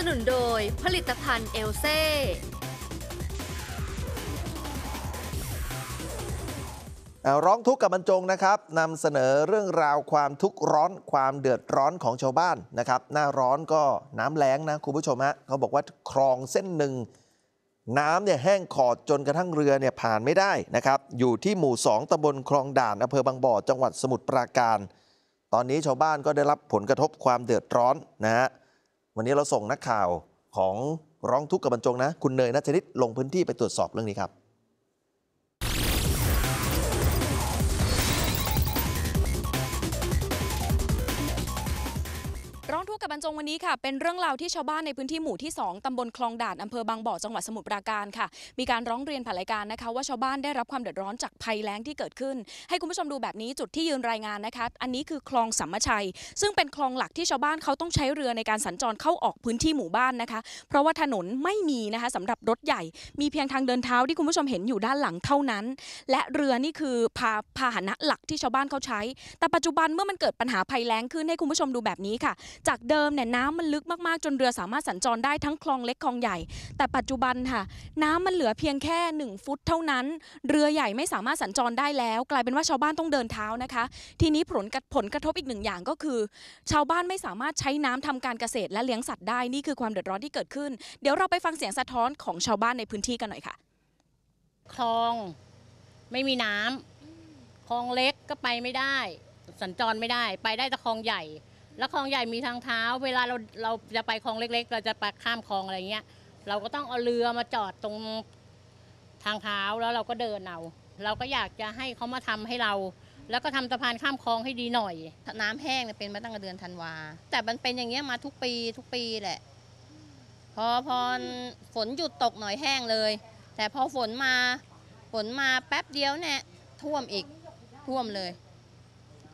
สนุนโดยผลิตภัณฑ์เอลเซ่ร้องทุกข์กับบรรจงนะครับนำเสนอเรื่องราวความทุกข์ร้อนความเดือดร้อนของชาวบ้านนะครับ หน้าร้อนก็น้ำแล้งนะ คุณผู้ชมฮะเขาบอกว่าคลองเส้นหนึ่ง น้ำเนี่ยแห้งขอดจนกระทั่งเรือเนี่ยผ่านไม่ได้นะครับ อยู่ที่หมู่ 2ตำบลคลองด่านอำเภอบางบ่อจังหวัดสมุทรปราการ ตอนนี้ชาวบ้านก็ได้รับผลกระทบความเดือดร้อนนะฮะวันนี้เราส่งนักข่าวของร้องทุกข์กับบรรจงนะ คุณเนยนัชนิดลงพื้นที่ไปตรวจสอบเรื่องนี้ครับกับบรรจงวันนี้ค่ะเป็นเรื่องราวที่ชาวบ้านในพื้นที่หมู่ที่2ตำบลคลองด่านอำเภอบางบ่อจังหวัดสมุทรปราการค่ะ มีการร้องเรียนผ่านรายการนะคะว่าชาวบ้านได้รับความเดือดร้อนจากภัยแล้งที่เกิดขึ้น ให้คุณผู้ชมดูแบบนี้จุดที่ยืนรายงานนะคะอันนี้คือคลองสัมมชัย ซึ่งเป็นคลองหลักที่ชาวบ้านเขาต้องใช้เรือในการสัญจรเข้าออกพื้นที่หมู่บ้านนะคะเพราะว่าถนนไม่มีนะคะสำหรับรถใหญ่ มีเพียงทางเดินเท้าที่คุณผู้ชมเห็นอยู่ด้านหลังเท่านั้น และเรือนี่คือพาพาหนะหลักที่ชาวบ้านเขาใช้ แต่ปัจจุบันเมื่อมันเกิดปัญหาภัยแล้งขึ้นให้คุณผู้ชมดูแบบนี้ค่ะ จากเดิมเนี่ยน้ำมันลึกมากๆจนเรือสามารถสัญจรได้ทั้งคลองเล็กคลองใหญ่แต่ปัจจุบันค่ะ น้ำมันเหลือเพียงแค่ 1 ฟุต เท่านั้น เรือใหญ่ไม่สามารถสัญจรได้แล้ว กลายเป็นว่าชาวบ้านต้องเดินเท้านะคะ ทีนี้ผลผลกระทบอีกหนึ่งอย่างก็คือ ชาวบ้านไม่สามารถใช้น้ำทำการเกษตรและเลี้ยงสัตว์ได้นี่คือความเดือดร้อนที่เกิดขึ้น เดี๋ยวเราไปฟังเสียงสะท้อนของชาวบ้านในพื้นที่กันหน่อยค่ะ คลองไม่มีน้ำคลองเล็กก็ไปไม่ได้ สัญจรไม่ได้ไปได้แต่คลองใหญ่แล้วคลองใหญ่มีทางเท้าเวลาเราเราจะไปคลองเล็ก ๆ เราจะไปข้ามคลองอะไรเงี้ยเราก็ต้องเอาเรือมาจอดตรงทางเท้าแล้วเราก็เดินเอาเราก็อยากจะให้เขามาทำให้เรา แล้วก็ทำสะพานข้ามคลองให้ดีหน่อยน้ำแห้งเป็นมาตั้งแต่เดือนธันวา แต่มันเป็นอย่างเงี้ยมาทุกปี ทุกปีแหละ พอพอฝนหยุดตกหน่อยแห้งเลย แต่พอฝนมาฝนมาแป๊บเดียวเนี่ยท่วมอีกท่วมเลย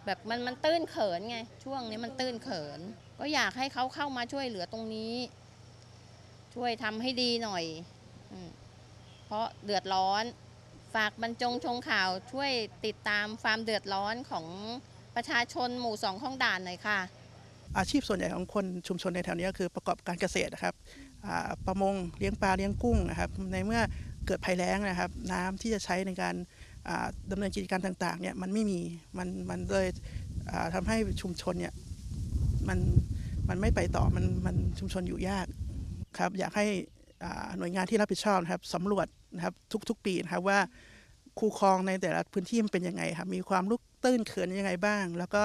แบบมันมันตื้นเขินไงช่วงนี้มันตื้นเขิน ก็อยากให้เขาเข้ามาช่วยเหลือตรงนี้ ช่วยทำให้ดีหน่อยอเพราะเดือดร้อนฝากบรรจงชงข่าวช่วยติดตามความเดือดร้อนของประชาชนหมู่สองข้องด่านหน่อยค่ะอาชีพส่วนใหญ่ของคนชุมชนในแถวนี้คือประกอบการเกษตรนะครับประมงเลี้ยงปลาเลี้ยงกุ้งนะครับในเมื่อเกิดภัยแล้งนะครับ น้ำที่จะใช้ในการดำเนินกิจการต่างๆเนี่ยมันไม่มีมันมันเลยทำให้ชุมชนเนี่ยมันมันไม่ไปต่อมันมันชุมชนอยู่ยากครับอยากให้หน่วยงานที่รับผิดชอบนะครับสำรวจนะครับทุกๆ ปีนะครับว่า คูคลองในแต่ละพื้นที่มันเป็นยังไงครับมีความลุกตื้นเขินยังไงบ้าง แล้วก็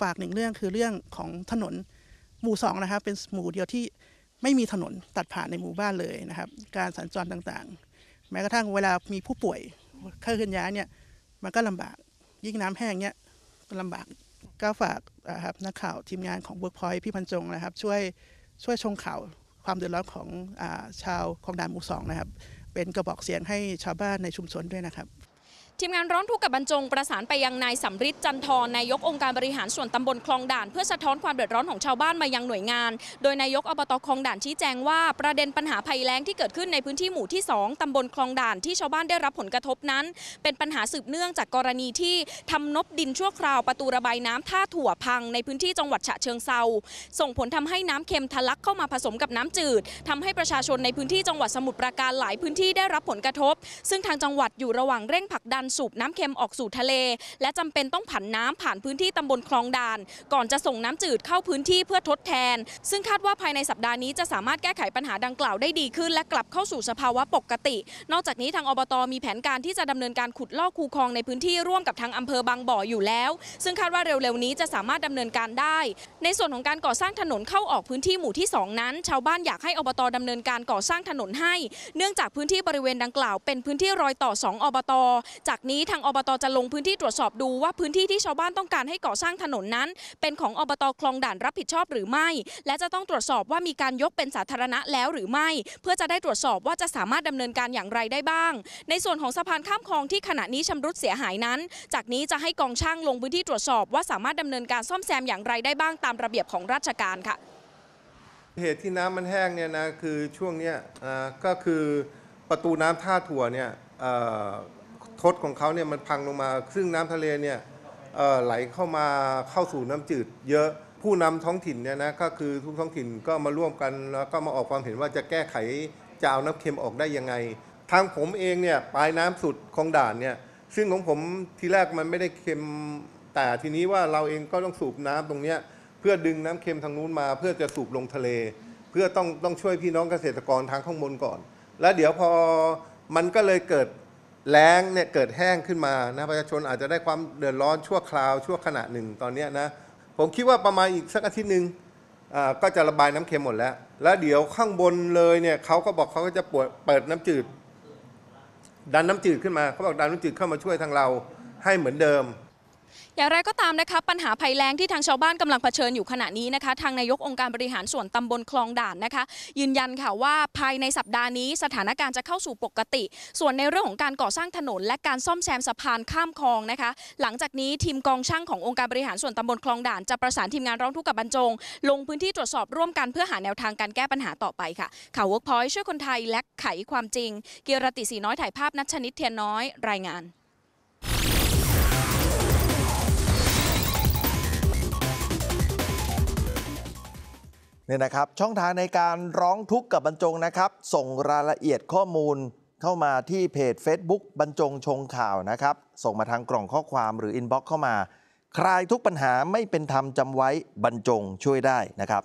ฝากหนึ่งเรื่องคือเรื่องของถนนหมู่สองนะครับเป็นหมู่เดียวที่ไม่มีถนนตัดผ่านในหมู่บ้านเลยนะครับการสัญจรต่างๆ แม้กระทั่งเวลามีผู้ป่วยเคลื่อนย้ายเนี่ยมันก็ลำบากยิ่งน้ำแห้งเนี่ยลำบากก็ฝากนะครับนักข่าวทีมงานของเวิร์กพอยต์พี่พันจงนะครับ ช่วยช่วยชงข่าวความเดือดร้อนของอชาวคลองด่านหมู่สองนะครับ เป็นกระบอกเสียงให้ชาวบ้านในชุมชนด้วยนะครับทีมงานร้อนทุกข์กับบรรจงประสานไปยังนายสำริดจันทรนายกองค์การบริหารส่วนตำบลคลองด่านเพื่อสะท้อนความเดือดร้อนของชาวบ้านมายังหน่วยงาน โดยนายกอบตคลองด่านชี้แจงว่าประเด็นปัญหาภัยแล้งที่เกิดขึ้นในพื้นที่หมู่ที่ 2ตำบลคลองด่านที่ชาวบ้านได้รับผลกระทบนั้นเป็นปัญหาสืบเนื่องจากกรณีที่ทำนบดินชั่วคราวประตูระบายน้ำท่าถั่วพังในพื้นที่จังหวัดฉะเชิงเซาส่งผลทำให้น้ำเค็มทะลักเข้ามาผสมกับน้ำจืดทำให้ประชาชนในพื้นที่จังหวัดสมุทรปราการหลายพื้นที่ได้รับผลกระทบ ซึ่งทางจังหวัดอยู่ระหว่างเร่งผลักดันสูบน้ำเค็มออกสู่ทะเล และจำเป็นต้องผันน้ำผ่านพื้นที่ตำบลคลองด่าน ก่อนจะส่งน้ำจืดเข้าพื้นที่เพื่อทดแทน ซึ่งคาดว่าภายในสัปดาห์นี้ จะสามารถแก้ไขปัญหาดังกล่าวได้ดีขึ้น และกลับเข้าสู่สภาวะปกติ นอกจากนี้ทางอบตมีแผนการที่จะดำเนินการขุดลอกคูคลองในพื้นที่ร่วมกับทางอำเภอบางบ่ออยู่แล้ว ซึ่งคาดว่าเร็วๆนี้จะสามารถดำเนินการได้ ในส่วนของการก่อสร้างถนนเข้าออกพื้นที่หมู่ที่ 2 นั้น ชาวบ้านอยากให้อบตดำเนินการก่อสร้างถนนให้เนื่องจากพื้นที่บริเวณดังกล่าว เป็นพื้นที่รอยต่อ 2 อบตจากากนี้ทางอบตจะลงพื้นที่ตรวจสอบดูว่าพื้นที่ที่ชาวบ้านต้องการให้ก่อสร้างถนนนั้น เป็นของอบตคลองด่านรับผิดชอบหรือไม่ และจะต้องตรวจสอบว่ามีการยกเป็นสาธารณะแล้วหรือไม่ เพื่อจะได้ตรวจสอบว่าจะสามารถดำเนินการอย่างไรได้บ้าง ในส่วนของสะพานข้ามคลองที่ขณะนี้ชำรุดเสียหายนั้น จากนี้จะให้กองช่างลงพื้นที่ตรวจสอบว่าสามารถดำเนินการซ่อมแซมอย่างไรได้บ้างตามระเบียบของราชการค่ะ เหตุที่น้ำมันแห้งเนี่ยนะคือช่วงนี้ก็คือประตูน้ำท่าถั่วเนี่ยทศของเขาเนี่ยมันพังลงมาซึ่งน้ำทะเลเนี่ยไหลเข้ามาเข้าสู่น้ำจืดเยอะผู้นำท้องถิ่นเนี่ยนะก็คือทุกท้องถิ่นก็มาร่วมกันแล้วก็มาออกความเห็นว่าจะแก้ไขจะเอาน้ำเค็มออกได้ยังไงทางผมเองเนี่ยปลายน้ำสุดของด่านเนี่ยซึ่งของผมทีแรกมันไม่ได้เค็มแต่ทีนี้ว่าเราเองก็ต้องสูบน้ำตรงเนี้ยเพื่อดึงน้ำเค็มทางนู้นมา เพื่อจะสูบลงทะเล เพื่อต้องต้องช่วยพี่น้องเกษตรกรทางข้างบนก่อน แล้วเดี๋ยวพอมันก็เลยเกิดแล้งเนี่ยเกิดแห้งขึ้นมานะประชาชนอาจจะได้ความเดือดร้อนชั่วคราวชั่วขณะหนึ่งตอนนี้นะผมคิดว่าประมาณอีกสักอาทิตย์หนึ่งก็จะระบายน้ำเค็มหมดแล้ว แล้วเดี๋ยวข้างบนเลยเนี่ยเขาก็บอกเขาก็จะปวดเปิดน้ำจืดดันน้ำจืดขึ้นมาเขาบอกดันน้ำจืดเข้ามาช่วยทางเราให้เหมือนเดิมอย่างไรก็ตามนะคะปัญหาภัยแล้งที่ทางชาวบ้านกำลังเผชิญอยู่ขณะนี้นะคะทางนายกองค์การบริหารส่วนตำบลคลองด่านนะคะยืนยันค่ะว่าภายในสัปดาห์นี้ สถานการณ์จะเข้าสู่ปกติ ส่วนในเรื่องของการก่อสร้างถนน และการซ่อมแซมสะพานข้ามคลองนะคะ หลังจากนี้ทีมกองช่างขององค์การบริหารส่วนตำบลคลองด่าน จะประสานทีมงานร้องทุกข์กับบรรจงลงพื้นที่ตรวจสอบร่วมกันเพื่อหาแนวทางการแก้ปัญหาต่อไปค่ะข่าวเวิร์กพอยต์ช่วยคนไทยและไขความจริง เกียรติศรีน้อยถ่ายภาพนัชนิดเทียนน้อยรายงานเนี่ยนะครับช่องทางในการร้องทุกข์กับบรรจงนะครับ ส่งรายละเอียดข้อมูลเข้ามาที่เพจ Facebook บรรจงชงข่าวนะครับส่งมาทางกล่องข้อความหรืออินบ็อกซ์เข้ามา ใครทุกปัญหาไม่เป็นธรรมจำไว้บรรจงช่วยได้นะครับ